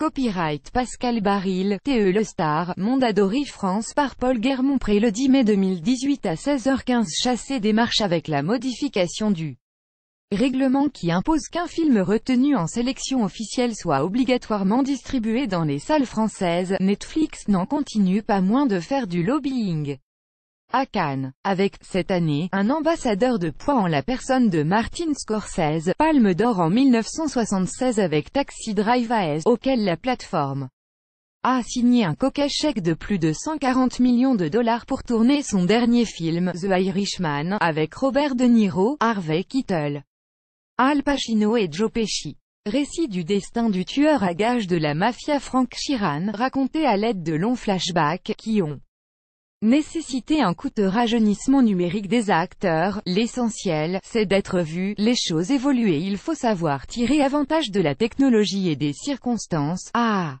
Copyright Pascal Baril, TE Le Star, Mondadori France par Paul guermont près le 10 mai 2018 à 16h15 Chassé marches avec la modification du règlement qui impose qu'un film retenu en sélection officielle soit obligatoirement distribué dans les salles françaises, Netflix n'en continue pas moins de faire du lobbying à Cannes, avec, cette année, un ambassadeur de poids en la personne de Martin Scorsese, Palme d'Or en 1976 avec Taxi Drive AS, auquel la plateforme a signé un coquet chèque de plus de 140 millions de dollars pour tourner son dernier film, The Irishman, avec Robert De Niro, Harvey Keitel, Al Pacino et Joe Pesci. Récit du destin du tueur à gage de la mafia Frank Chiran, raconté à l'aide de longs flashbacks, qui ont nécessiter un de rajeunissement numérique des acteurs, l'essentiel, c'est d'être vu, les choses évoluent il faut savoir tirer avantage de la technologie et des circonstances, à ah.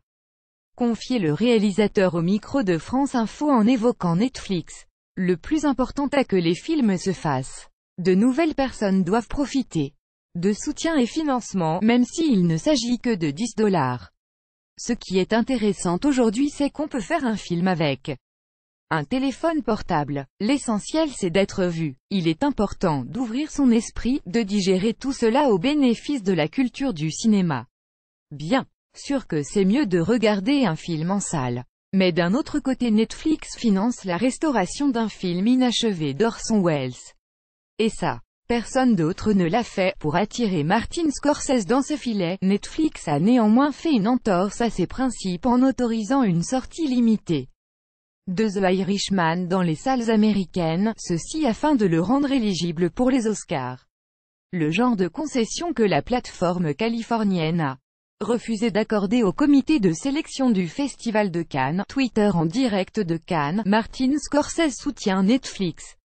le réalisateur au micro de France Info en évoquant Netflix. Le plus important est que les films se fassent. De nouvelles personnes doivent profiter de soutien et financement, même s'il ne s'agit que de 10 dollars. Ce qui est intéressant aujourd'hui c'est qu'on peut faire un film avec un téléphone portable. L'essentiel c'est d'être vu. Il est important d'ouvrir son esprit, de digérer tout cela au bénéfice de la culture du cinéma. Bien sûr que c'est mieux de regarder un film en salle. Mais d'un autre côté Netflix finance la restauration d'un film inachevé d'Orson Welles. Et ça, personne d'autre ne l'a fait. Pour attirer Martin Scorsese dans ses filets, Netflix a néanmoins fait une entorse à ses principes en autorisant une sortie limitée de The Irishman dans les salles américaines, ceci afin de le rendre éligible pour les Oscars. Le genre de concession que la plateforme californienne a refusé d'accorder au comité de sélection du Festival de Cannes, Twitter en direct de Cannes, Martin Scorsese soutient Netflix.